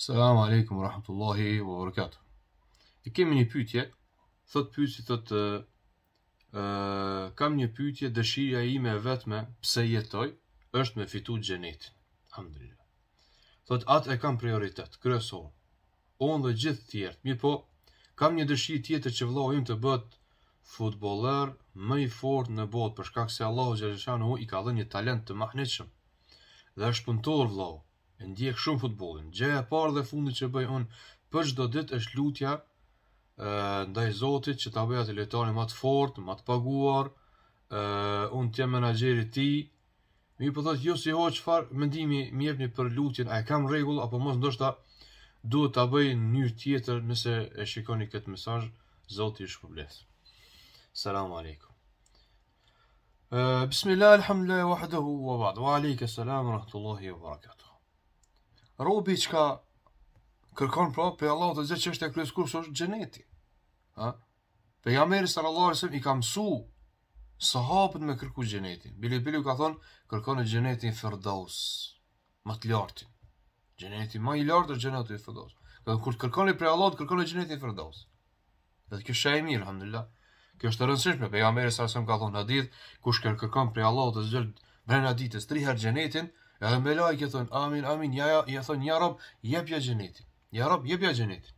Salamu alaikum wa rahmatullahi wa barakatuh. E kemi një pytje, thot si thot, ë kam një pytje, dëshirja i me vetme, pse jetoj, është me fitu gjenit. Thot, atë e kam prioritet, kryeso, onë dhe gjithë tjertë, mi po, kam një dëshirë tjetër që vlau im të bët futboller më i fort në bot, shkak se Allah u i ka dhe një talent të mahneqëm, dhe është punëtor vlau, e ndjek shumë futbollin. Gjëja e parë dhe fundit që bëj unë për çdo ditë është lutja ë ndaj Zotit që ta bëj atë lojtarin më të fortë, më të paguar, ë un të menaxheri i tij. Mi po thotë ju jo, si ho çfarë mendimi më jepni për lutjen, a e kam rregull apo mos ndoshta duhet ta bëj në tjetër nëse e shikoni këtë mesazh, Zoti ju shpëlbes. Selam aleikum. bismillah, alhamdulillah, wahdahu, wa ba'du, wa alaika, salam, rahmatullahi, wa barakatuh robi që ka kërkon pra për Allah të zhe që është e kryes kush është gjeneti. Ha? Për jam eri sër Allah rësëm i ka mësu sahabët me kërku gjenetin. Bili Bili ka thonë kërkon e gjenetin fërdaus, më të lartin. Gjeneti më i lartë është gjenetin fërdaus. Këtë kërë kërkon e për Allah të kërkon e gjenetin fërdaus. Dhe të shë e mirë, alhamdulillah. Kjo është të rëndësishme, për jam eri sër ka thonë në ditë, kush kërkon për Allah të zhe brenda ditës, tri herë xhenetin, Edhe me lajke thon amin amin ja ja ja thon ja rob jep ja xhenetin. Ja rob jep ja xhenetin.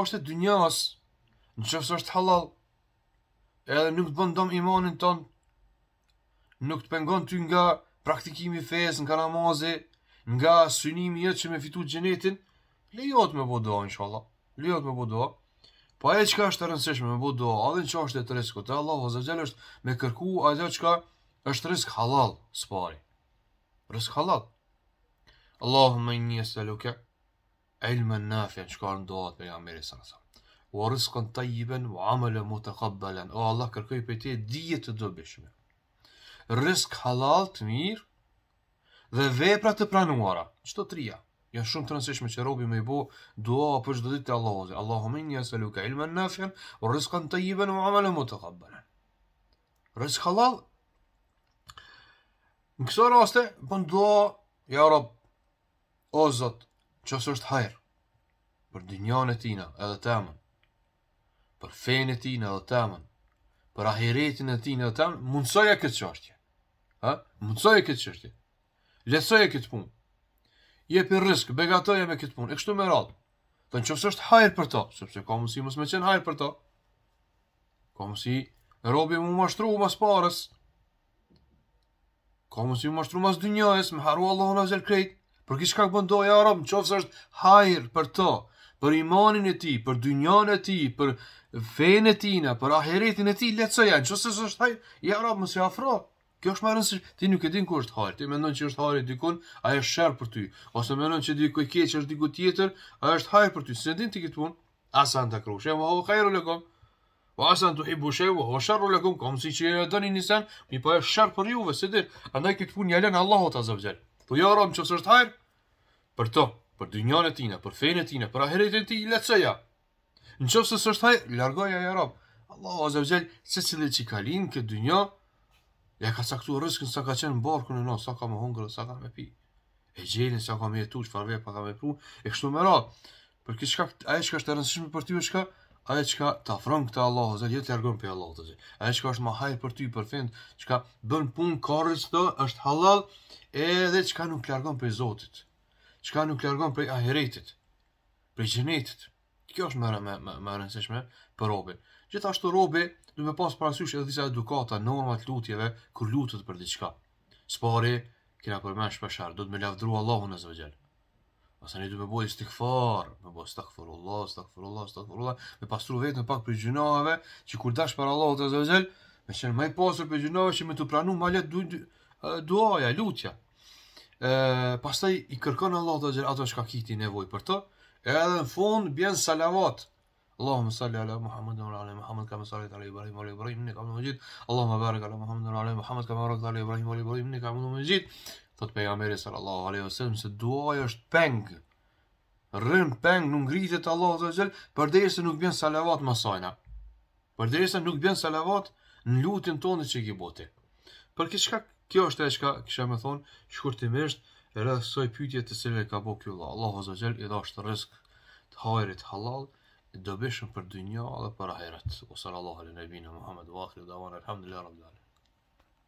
është e dynjas, nëse është halal, edhe nuk të bën imanin ton, nuk të pengon ty nga praktikimi i fes, nga namazi, nga synimi jetë që me fitu gjenetin, lejot me bodo, inshallah, lejot me bodo, po pa e qka është të rëndësishme me bodo, adhe në që është e të risko, të Allah, është me kërku, a qka është risk halal, së rësk halal. Allahumma inni esaluke ilmen nafjen, qëka në doat për jam meri sënë sëmë. Wa rëskën tajjiben, wa amële mu të kabbelen. O Allah kërkoj për te dhije të dobishme. Rësk halal të mirë dhe vepra të pranuara. Qëto të rria? Ja shumë të nësishme që robi me i bo dua për shdo ditë Allah ozë. Allahumma inni esaluke ilmen nafjen, wa rëskën tajjiben, wa amële mu të kabbelen. Rësk halal Në këso raste, për po ndua, ja rob, o zot, që së është hajrë, për dynjane tina edhe temën, për fejnë tina edhe temën, për ahiretin e tina edhe temën, mundësoj e këtë qështje. mundësoj e këtë qështje. lesoj e këtë punë, je për rëskë, begatoj e me këtë punë, e kështu me radë, të në që është hajrë për ta, sëpse ka mësi mësë me qenë hajrë për ta, ka mësi robi më mashtru më parës, Ka mos më mashtru mas dynjës, më haru Allahu në zel krejt. Për kish ka këbëndoj, ja rëmë, qofës është hajrë për to, për imanin e ti, për dynjën e ti, për fejn e tina, për ahiretin e ti, letësoja, në qofës është hajrë, ja rëmë, mësë afro. Kjo është më rëndësish, ti nuk e din ku është hajrë, ti mendon që është hajrë dikun, a është shërë për ty, ose mendon që dikoj keqë është diku tjetër, a është hajrë për ty, se din ti këtë punë, asa në të kru, shemë, Po asan të hibu shay o huwa sharru lakum kum si çe dani nisan mi po shar për juve se dit andaj kit pun jalan Allahu ta zavjal. Po ja jo, ram çe sërt hajr për to, për dynjan tina, për fenë tina, për ahiretin ti letsaja. Në çe sërt hajr largoj ja ram. Allahu zavjal se cilë çe kalin kë dynjo ja ka saktu rrezikun sa ka qenë në barkun e nos, sa ka më hungër, sa ka më pi. E gjeni sa ka më tut farve pa ka më pru. E kështu me radh. Për kishka ai shka është rëndësishme për ty është ajo çka ta afron këtë Allahu zot, jo të largon për Allahu zot. Ajo çka është më haj për ty për fund, çka bën pun korrës të është halal, edhe çka nuk largon për Zotit. Çka nuk largon për ahiretit. Për xhenetit. Kjo është më më më, më rëndësishme për robin. Gjithashtu robi do të pas parasysh edhe disa edukata, norma të lutjeve kur lutet për diçka. Spori, kena përmen shpeshar, do të me lavdru Allahun e zëvëgjelë. Ose ne duhet të bëjmë istighfar, me bëj istighfarullah, istighfarullah, istighfarullah, me pastru vetëm pak për gjunave, që kur dash para Allah azza wajel, me shën më pastër për gjunave që më të pranu ma lehtë du, duaja, lutja. Ë, pastaj i kërkon Allah azza wajel ato që ka kiti nevoj për të, edhe në fund bjen salavat. Allahumma salli ala Muhammad wa ala Muhammad kama sallaita ala Ibrahim wa ala Ibrahim innaka Hamid Majid. Allahumma barik ala Muhammad wa ala Muhammad kama barakta ala Ibrahim wa ala Ibrahim innaka Hamid Majid thot pejgamberi sallallahu alaihi wasallam se duaja është peng. Rën peng nuk ngrihet Allahu azza wajel përderisa nuk bën salavat sajna Përderisa nuk bën salavat në lutjen tonë që i bote. Për këtë shkak kjo është ajo çka kisha më thon shkurtimisht rreth soi pyetjet të cilëve ka bëu ky Allah. Allahu azza wajel i dha shtë rrezik të hajrit halal dobishëm për dynjë edhe për ahiret. O sallallahu alaihi wa sallam Muhammad wa akhir dawana alhamdulillah rabbil alamin.